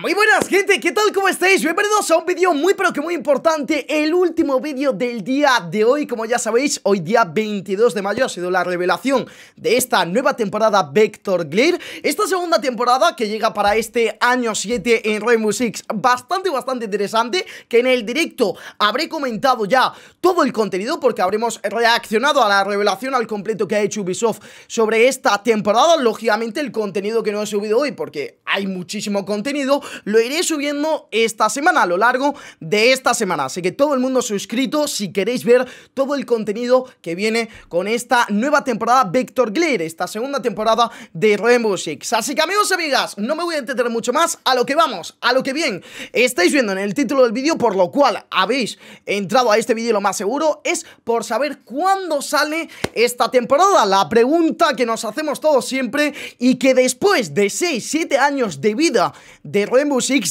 Muy buenas gente, ¿qué tal? ¿Cómo estáis? Bienvenidos a un vídeo muy pero que muy importante El último vídeo del día de hoy Como ya sabéis, hoy día 22 de mayo Ha sido la revelación de esta nueva temporada Vector Glare Esta segunda temporada que llega para este año 7 en Rainbow Six Bastante, bastante interesante Que en el directo habré comentado ya todo el contenido Porque habremos reaccionado a la revelación al completo que ha hecho Ubisoft Sobre esta temporada Lógicamente el contenido que no he subido hoy Porque hay muchísimo contenido lo iré subiendo esta semana, a lo largo de esta semana. Así que todo el mundo suscrito si queréis ver todo el contenido que viene con esta nueva temporada Vector Glare, esta segunda temporada de Rainbow Six. Así que amigos y amigas, no me voy a Entender mucho más, a lo que vamos, a lo que bien estáis viendo en el título del vídeo, por lo cual habéis entrado a este vídeo lo más seguro, es por saber cuándo sale esta temporada. La pregunta que nos hacemos todos siempre y que después de 6, 7 años de vida de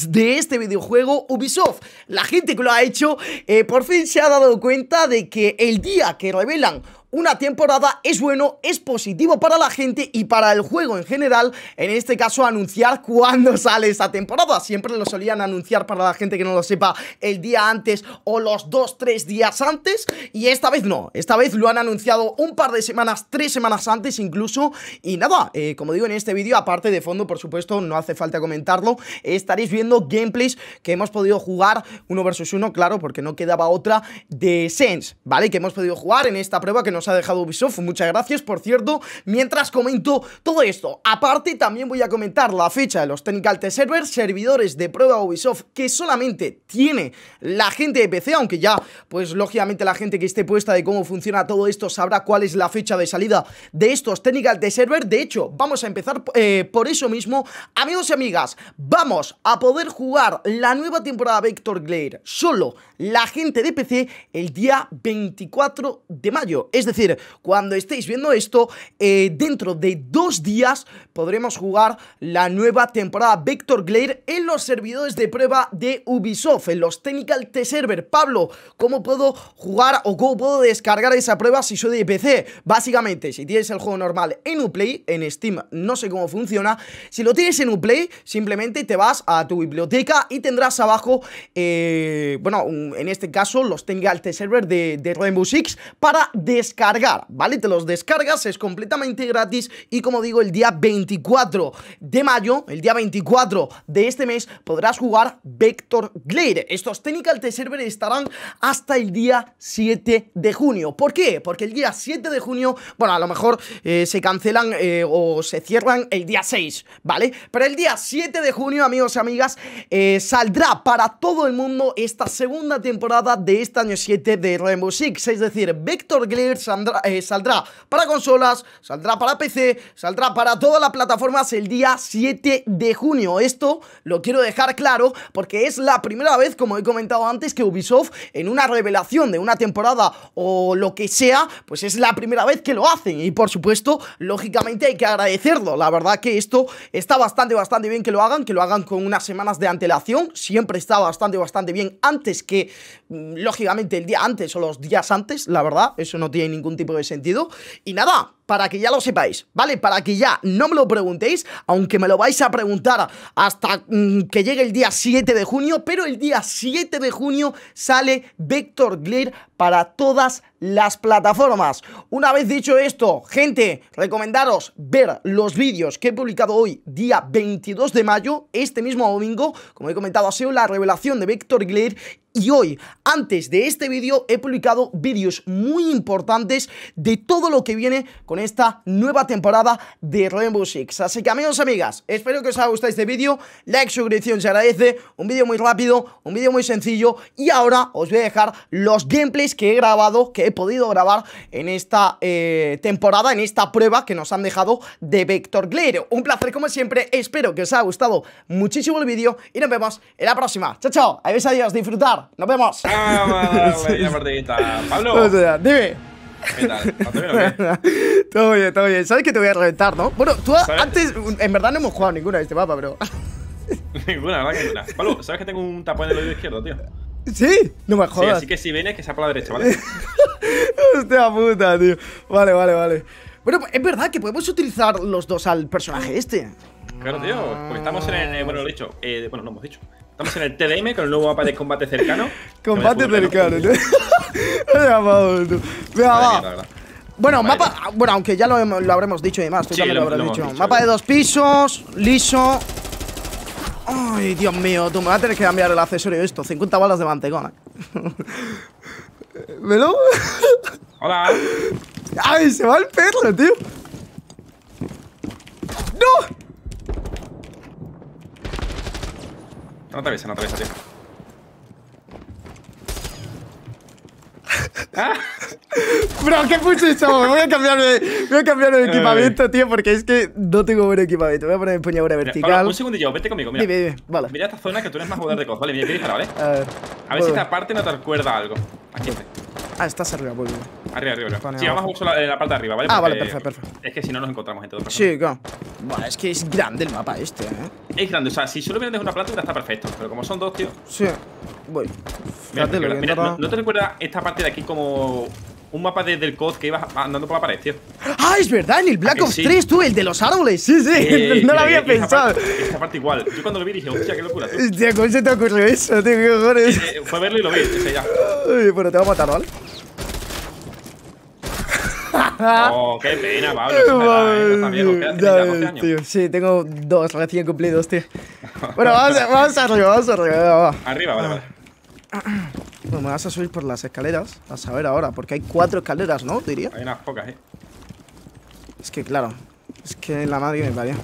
de este videojuego Ubisoft. La gente que lo ha hecho eh, por fin se ha dado cuenta de que el día que revelan una temporada es bueno, es positivo para la gente y para el juego en general. En este caso, anunciar cuándo sale esa temporada. Siempre lo solían anunciar para la gente que no lo sepa el día antes o los dos, tres días antes. Y esta vez no, esta vez lo han anunciado un par de semanas, tres semanas antes incluso. Y nada, eh, como digo en este vídeo, aparte de fondo, por supuesto, no hace falta comentarlo, estaréis viendo gameplays que hemos podido jugar uno versus uno, claro, porque no quedaba otra de Sense, ¿vale? Que hemos podido jugar en esta prueba que nos ha dejado Ubisoft. Muchas gracias, por cierto. Mientras comento todo esto. Aparte, también voy a comentar la fecha de los Technical Test server servidores de prueba Ubisoft que solamente tiene la gente de PC, aunque ya, pues lógicamente la gente que esté puesta de cómo funciona todo esto sabrá cuál es la fecha de salida de estos Technical Test Server. De hecho, vamos a empezar eh, por eso mismo. Amigos y amigas, vamos a poder jugar la nueva temporada Vector Glare solo la gente de PC el día 24 de mayo. Es decir, decir, cuando estéis viendo esto, eh, dentro de dos días podremos jugar la nueva temporada Vector Glare en los servidores de prueba de Ubisoft, en los Technical T Server. Pablo, ¿cómo puedo jugar o cómo puedo descargar esa prueba si soy de PC? Básicamente, si tienes el juego normal en Uplay, en Steam, no sé cómo funciona. Si lo tienes en Uplay, simplemente te vas a tu biblioteca y tendrás abajo, eh, bueno, en este caso, los Technical T Server de, de 6 para descargar cargar, ¿vale? Te los descargas, es completamente gratis y como digo, el día 24 de mayo, el día 24 de este mes, podrás jugar Vector Glare Estos Technical T Server estarán hasta el día 7 de junio. ¿Por qué? Porque el día 7 de junio, bueno, a lo mejor eh, se cancelan eh, o se cierran el día 6, ¿vale? Pero el día 7 de junio, amigos y amigas, eh, saldrá para todo el mundo esta segunda temporada de este año 7 de Rainbow Six, es decir, Vector Glare eh, saldrá, para consolas, saldrá para PC, saldrá para todas las plataformas el día 7 de junio. Esto lo quiero dejar claro porque es la primera vez, como he comentado antes, que Ubisoft en una revelación de una temporada o lo que sea, pues es la primera vez que lo hacen. Y por supuesto, lógicamente hay que agradecerlo. La verdad que esto está bastante, bastante bien que lo hagan, que lo hagan con unas semanas de antelación. Siempre está bastante, bastante bien antes que, mm, lógicamente, el día antes o los días antes, la verdad, eso no tiene ningún tipo de sentido. Y nada, para que ya lo sepáis, ¿vale? Para que ya no me lo preguntéis, aunque me lo vais a preguntar hasta mm, que llegue el día 7 de junio, pero el día 7 de junio sale Vector Glare para todas las plataformas. Una vez dicho esto, gente, recomendaros ver los vídeos que he publicado hoy, día 22 de mayo, este mismo domingo, como he comentado, ha sido la revelación de Vector Glare y hoy, antes de este vídeo, he publicado vídeos muy importantes de todo lo que viene con esta nueva temporada de Rainbow Six. Así que amigos y amigas, espero que os haya gustado este vídeo, like, suscripción se agradece, un vídeo muy rápido, un vídeo muy sencillo y ahora os voy a dejar los gameplays que he grabado, que he podido grabar en esta eh, temporada, en esta prueba que nos han dejado de Vector Glero. Un placer como siempre, espero que os haya gustado muchísimo el vídeo y nos vemos en la próxima. Chao, chao, adiós, adiós, disfrutar, nos vemos. ¿Qué todo bien, todo bien. Sabes que te voy a reventar, ¿no? Bueno, tú antes, en verdad no hemos jugado ninguna de este mapa, bro ninguna, ¿verdad? Que ninguna. Pablo, ¿sabes que tengo un tapón en el oído izquierdo, tío? Sí, no me jodas. Sí, así que si vienes, que sea por la derecha, ¿vale? Hostia puta, tío. Vale, vale, vale. Bueno, pues, es verdad que podemos utilizar los dos al personaje este. Claro, tío, porque estamos en. El, ah. bueno, lo he dicho. Eh, bueno, lo hemos dicho. Estamos en el TDM con el nuevo mapa de combate cercano. combate cercano, ¡Me ha va. Bueno, mapa. bueno, aunque ya lo, lo, habremos dicho y demás. Tú sí, lo, habrás dicho. Mapa de dos pisos, liso. Ay, Dios mío, tú me vas a tener que cambiar el accesorio esto. 50 balas de mantecón. ¿Velo? Hola. Ay, se va el perro, tío. ¡No! No atraviesa, no atraviesa, tío. Bro, ¿qué puse me Voy a cambiar de, voy a cambiar de equipamiento, tío, porque es que no tengo buen equipamiento. Voy a poner empuñadura vertical. un segundillo, vete conmigo, mira. Mira esta zona que tú eres más jugador de cos, vale, mira, ¿vale? A ver. A ver si esta parte no te recuerda algo. Aquí está. Ah, estás arriba, vuelvo. Arriba, arriba, arriba. Sí, abajo a en la parte de arriba, ¿vale? ah, vale, perfecto, perfecto. Es que si no nos encontramos en todo caso. Sí, claro. Bueno, es que es grande el mapa este, ¿eh? Es grande, o sea, si solo vienes desde una planta está perfecto. Pero como son dos, tío. Sí, voy. Mira, ¿no, te recuerda esta parte de aquí como un mapa del el COD que ibas andando por la pared, tío? Ah, es verdad, en el Black Ops 3, tú, el de los árboles. Sí, sí, no lo había pensado. Esta parte, igual. Yo cuando lo vi dije, hostia, qué locura. Tío, ¿cómo se te ocurrió eso, tío? ¿Qué cojones? Eh, fue a verlo y lo vi, ya. Uy, bueno, pues te va a matar, ¿vale? Ah. Oh, qué pena, Pablo. ¿eh? tío, sí, tengo dos recién cumplidos, tío. Bueno, vamos, vamos arriba, vamos arriba. Arriba, vale, ah. vale. Bueno, me vas a subir por las escaleras. A saber ahora, porque hay cuatro escaleras, ¿no? Diría. Hay unas pocas, eh. Es que, claro. Es que la madre me parió.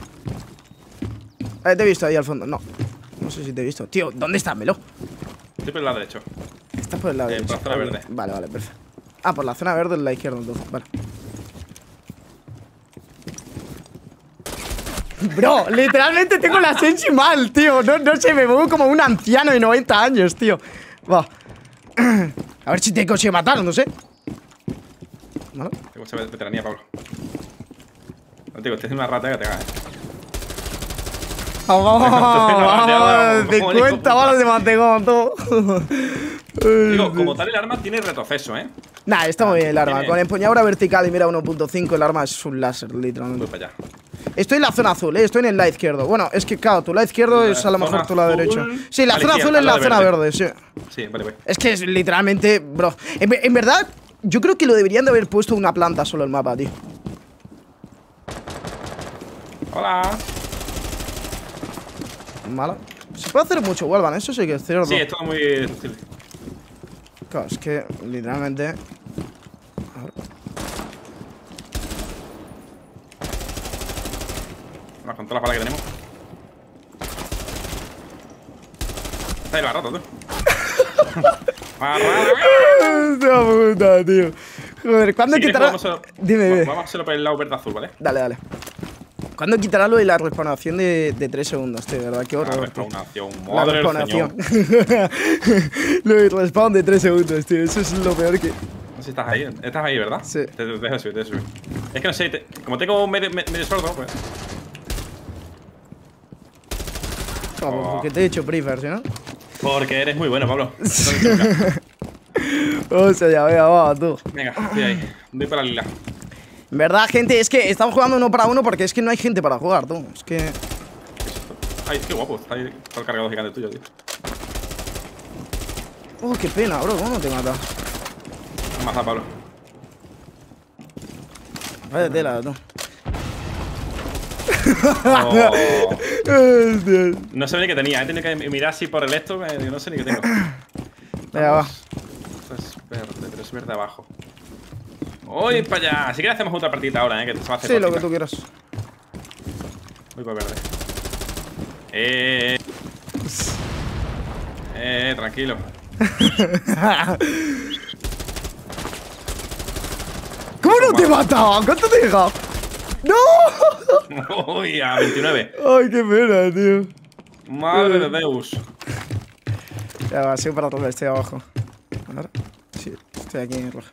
Eh, te he visto ahí al fondo. No. No sé si te he visto. Tío, ¿dónde estás, Melo? Estoy por el lado derecho. Estás por el lado eh, derecho. la zona verde. Vale, vale, perfecto. Ah, por la zona verde en la izquierda entonces. Vale. Bro, literalmente tengo la sensi mal, tío. No, no sé, me muevo como un anciano de 90 años, tío. Va. A ver si te consigo matar, no sé. Tengo mucha veteranía, Pablo. No, tío, estoy es una rata que te cae. Vamos, de cuenta balas de mantegón, todo. Digo, como tal el arma tiene retroceso, ¿eh? Nah, está muy ah, bien el arma. Con empuñadura vertical y mira 1.5, el arma es un láser, literalmente. Voy para allá. Estoy en la zona azul, ¿eh? estoy en el lado izquierdo. Bueno, es que, claro, tu lado izquierdo es a lo mejor tu lado derecho. Sí, la zona azul es la zona verde, sí. Sí, vale, vale. Es que es literalmente, bro. En, verdad, yo creo que lo deberían de haber puesto una planta solo el mapa, tío. Hola. Mala. Se puede hacer mucho, vuelvan, eso sí que es cierto. Sí, está muy. Claro, es que, literalmente. con todas las balas que tenemos. Está ahí ha rato tú. Esta puta, tío. Joder, ¿cuándo quitará...? dime, dime. Vamos a hacerlo por el lado verde azul, ¿vale? Dale, dale. ¿Cuándo quitará lo de la respawnación de, de 3 segundos, tío? verdad, qué horror. La respawnación, madre La respawnación. lo de respawn de 3 segundos, tío. Eso es lo peor que... No sé si estás ahí. Estás ahí, ¿verdad? Sí. Te dejo subir, te dejo subir. Es que no sé, como tengo medio, medio sordo, pues... Oh. porque te he hecho pre ¿no? Porque eres muy bueno, Pablo. o sea, ya vea, va, tú. Venga, voy ahí. Voy para lila. ¿Verdad, gente? Es que estamos jugando uno para uno porque es que no hay gente para jugar, tú. Es que. Ay, es que guapo. Está ahí está el cargado gigante tuyo, tío. Oh, qué pena, bro. ¿Cómo no te mata? Mata, Pablo. Vaya tela, tú. No sé ni qué tenía, he ¿eh? tenido que mirar así por el esto, eh, no sé ni qué tengo. Venga, va. Esto es verde, pero es verde abajo. ¡Uy, para allá! Si quieres hacemos otra partita ahora, ¿eh? Que se va a hacer Sí, lo que tú quieras. Voy por verde. Eh... Eh, tranquilo. ¿Cómo no te he matado? ¿Cuánto te he dejado? ¡No! Uy, a 29. Ay, qué pena, eh, tío. Madre de Deus. Ya va, sigo para todo, estoy abajo. ¿Ahora? Sí, estoy aquí en roja.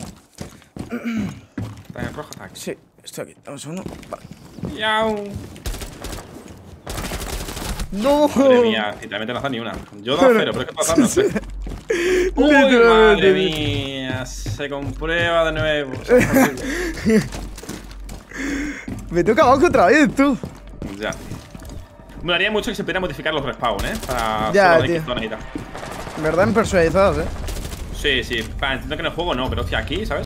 ¿Está en roja? Sí, estoy aquí. Vamos, uno. Vale. ¡Yau! ¡No! Madre mía, y no te ni una. Yo no cero, pero es que pasa, no sé. ¡Uy, madre mía! Se comprueba de nuevo. Me toca abajo otra vez, tú. Ya. Me haría mucho que se pudiera modificar los respawn, ¿eh? Para ya, tío. En verdad, en ¿eh? Sí, sí. Para, entiendo que en el juego no, pero hostia, aquí, ¿sabes?